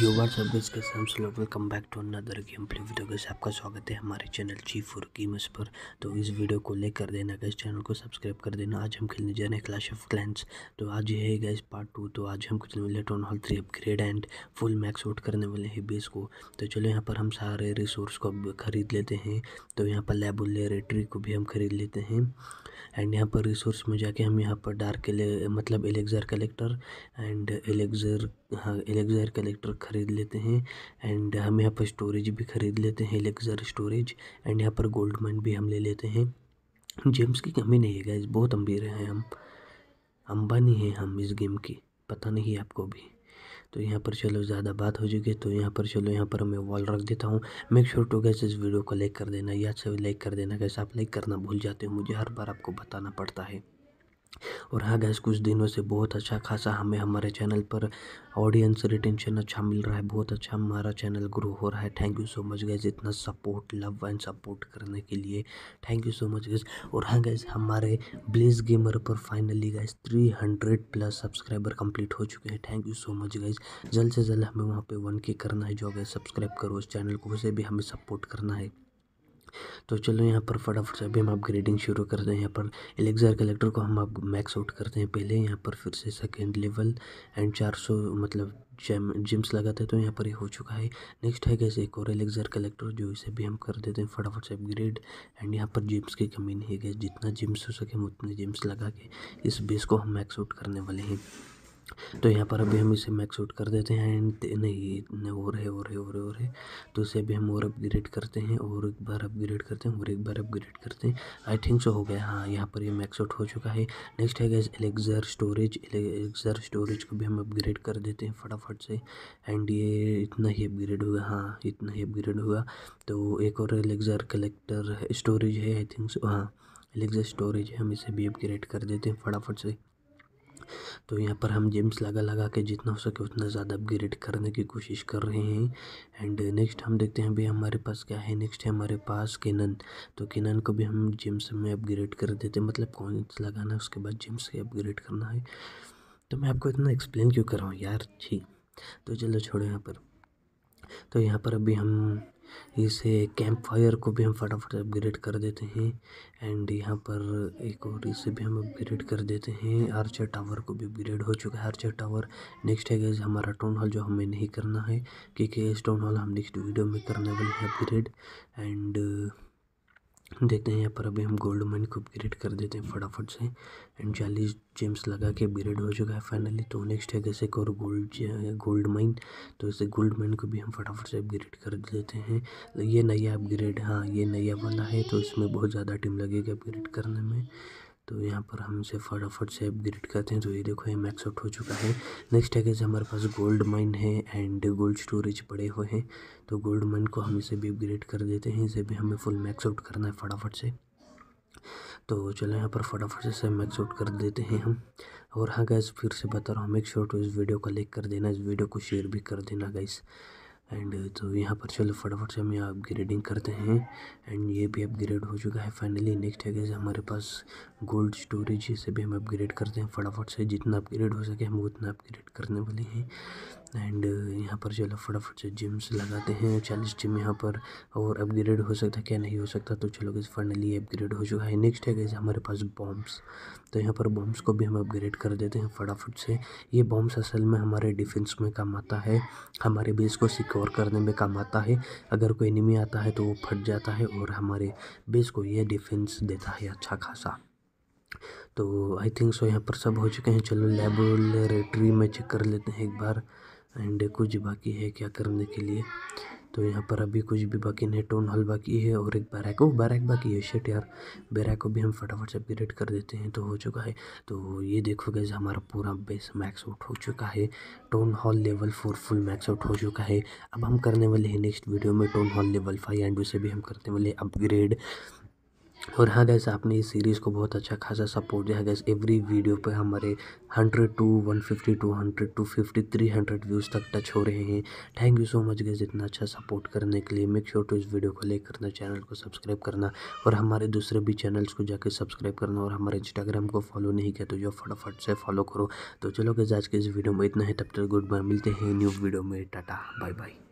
युवा सर्विस के साम्स लोग welcome back to another game play video guys आपका स्वागत है हमारे चैनल चीफ फोर गेम्स पर तो इस वीडियो को लाइक कर देना गैस चैनल को सब्सक्राइब कर देना आज हम खेलने जा रहे हैं क्लैश ऑफ क्लैंस तो आज ये है गैस पार्ट टू तो आज हम खेलने वाले town hall three upgrade and full max out करने वाले हैं बेस को तो चलो यहाँ पर हम सारे रिसोर्स को खरीद लेते हैं तो यहाँ पर लैब लेबोरेटरी को भी हम खरीद लेते हैं एंड यहाँ पर रिसोर्स में जाके हम यहाँ पर डार्क मतलब elixir collector and elixir elixir elixir collector खरीद लेते हैं एंड हम यहाँ पर स्टोरेज भी खरीद लेते हैं एलेक्जर स्टोरेज एंड यहाँ पर गोल्ड माइन भी हम ले लेते हैं जेम्स की कमी नहीं है गैस बहुत अमीर हैं हम अंबानी हैं हम इस गेम की पता नहीं आपको भी तो यहाँ पर चलो ज़्यादा बात हो चुकी है तो यहाँ पर चलो यहाँ पर मैं वॉल रख देता हूँ मेक श्योर टू गैस इस वीडियो को लाइक कर देना या सभी लाइक कर देना गैस आप लाइक करना भूल जाते हो मुझे हर बार आपको बताना पड़ता है और हाँ गैस कुछ दिनों से बहुत अच्छा खासा हमें हमारे चैनल पर ऑडियंस रिटेंशन अच्छा मिल रहा है बहुत अच्छा हमारा चैनल ग्रो हो रहा है thank you so much guys इतना सपोर्ट लव एंड सपोर्ट करने के लिए thank you so much guys और हाँ गैस हमारे ब्लेस गेमर पर finally guys three hundred plus subscriber complete हो चुके हैं thank you so much guys जल्द से जल्द हमें वहाँ पर वन के करना है जो अगर सब्सक्राइब करो उस चैनल को उसे भी हमें सपोर्ट करना है तो चलो यहाँ पर फटाफट से अभी हम अपग्रेडिंग शुरू करते हैं यहाँ पर एलेक्सर कलेक्टर को हम अब मैक्स आउट करते हैं पहले यहाँ पर फिर से सेकेंड लेवल एंड 400 मतलब जेम जिम्स लगाते हैं तो यहाँ पर ये यह हो चुका है नेक्स्ट है गैस एक और एलेक्सर कलेक्टर जो इसे भी हम कर देते हैं फटाफट से अपग्रेड एंड यहाँ पर जिम्स की कमी नहीं है गैस जितना जिम्स हो सके हम उतने जिम्स लगा के इस बेस को हम मैक्स आउट करने वाले हैं तो यहाँ पर अभी हम इसे मैक्स आउट कर देते हैं एंड नहीं वो और है और है और है और है तो इसे अभी हम और अपग्रेड करते हैं और एक बार अपग्रेड करते हैं और एक बार अपग्रेड करते हैं आई थिंक सो हो गया हाँ यहाँ पर ये यह मैक्स आउट हो चुका है नेक्स्ट है guys elixir storage elixir storage को भी हम अपग्रेड कर देते हैं फटाफट से एंड ये इतना ही अपग्रेड होगा हाँ इतना ही अपग्रेड होगा तो एक और एलेक्जर कलेक्टर स्टोरेज है आई थिंक सो हाँ एलेक्जर स्टोरेज है हम इसे भी अपग्रेड कर देते हैं फटाफट से तो यहाँ पर हम जिम्स लगा लगा के जितना हो सके उतना ज़्यादा अपग्रेड करने की कोशिश कर रहे हैं एंड नेक्स्ट हम देखते हैं भाई हमारे पास क्या है नेक्स्ट है हमारे पास केनन तो केनन को भी हम जिम्स में अपग्रेड कर देते हैं मतलब कौन लगाना है उसके बाद जिम्स से अपग्रेड करना है तो मैं आपको इतना एक्सप्लेन क्यों कर रहा हूँ यार ठीक तो चलो छोड़ो यहाँ पर तो यहाँ पर अभी हम इस कैंप फायर को भी हम फटाफट अपग्रेड कर देते हैं एंड यहाँ पर एक और इसे भी हम अपग्रेड कर देते हैं आर्चर टावर को भी अपग्रेड हो चुका है आर्चर टावर नेक्स्ट है गैस हमारा टाउन हॉल जो हमें नहीं करना है क्योंकि इस टाउन हॉल हम नेक्स्ट वीडियो में करने वाले हैं अपग्रेड एंड देखते हैं यहाँ पर अभी हम गोल्ड माइन को अपग्रेड कर देते हैं फटाफट से एंड चालीस जेम्स लगा के अपग्रेड हो चुका है फाइनली तो नेक्स्ट है जैसे एक और गोल्ड गोल्ड माइन तो इसे गोल्ड माइन को भी हम फटाफट से अपग्रेड कर देते हैं ये नया अपग्रेड हाँ ये नया वाला है तो इसमें बहुत ज़्यादा टाइम लगेगा अपग्रेड करने में तो यहाँ पर हम इसे फटाफट से अपग्रेड करते हैं तो ये देखो ये मैक्स आउट हो चुका है नेक्स्ट है कैसे हमारे पास गोल्ड माइन है एंड गोल्ड स्टोरेज पड़े हुए हैं तो गोल्ड माइन को हम इसे भी अपग्रेड कर देते हैं इसे भी हमें फुल मैक्स आउट करना है फटाफट से तो चलो यहाँ पर फटाफट से मैक्स आउट कर देते हैं हम और हाँ गैस फिर से बता रहा हूँ मेक श्योर टू इस वीडियो को लाइक कर देना इस वीडियो को शेयर भी कर देना गैस एंड तो यहाँ पर चलो फटाफट से हम यहाँ अपग्रेडिंग करते हैं एंड ये भी अपग्रेड हो चुका है फाइनली नेक्स्ट है कैसे हमारे पास गोल्ड स्टोरेज इसे भी हम अपग्रेड करते हैं फटाफट से जितना अपग्रेड हो सके हम उतना अपग्रेड करने वाले हैं एंड यहाँ पर चलो फटाफट से जिम्स लगाते हैं चालीस जिम यहाँ पर और अपग्रेड हो सकता है क्या नहीं हो सकता तो चलो गई फाइनली अपग्रेड हो चुका है नेक्स्ट है गैसे हमारे पास बॉम्ब्स तो यहाँ पर बॉम्ब्स को भी हम अपग्रेड कर देते हैं फटाफट से ये बॉम्ब्स असल में हमारे डिफेंस में काम आता है हमारे बेस को सिक्योर करने में काम आता है अगर कोई एनिमी आता है तो वो फट जाता है और हमारे बेस को यह डिफेंस देता है अच्छा खासा तो आई थिंक सो यहाँ पर सब हो चुके हैं चलो लेबोरेटरी में चेक कर लेते हैं एक बार एंड कुछ बाकी है क्या करने के लिए तो यहाँ पर अभी कुछ भी बाकी नहीं टोन हल बाकी है और एक बैरैको बैरैक बाकी है शेट यार बैरैको को भी हम फटाफट से अपग्रेड कर देते हैं तो हो चुका है तो ये देखो गैस हमारा पूरा बेस मैक्स आउट हो चुका है town hall level four full max out हो चुका है अब हम करने वाले हैं नेक्स्ट वीडियो में town hall level five and उसे भी हम करने वाले अपग्रेड और हाँ गैस आपने इस सीरीज़ को बहुत अच्छा खासा सपोर्ट दिया है गैस एवरी वीडियो पे हमारे hundred to one fifty two hundred two fifty three hundred views तक टच हो रहे हैं thank you so much guys इतना अच्छा सपोर्ट करने के लिए मेक श्योर टू इस वीडियो को लाइक करना चैनल को सब्सक्राइब करना और हमारे दूसरे भी चैनल्स को जाकर सब्सक्राइब करना और हमारे इंस्टाग्राम को फॉलो नहीं किया तो जो फटाफट से फॉलो करो तो चलो गैस आज के इस वीडियो में इतना है तब तक गुड बाय मिलते हैं न्यू वीडियो में टाटा बाय बाय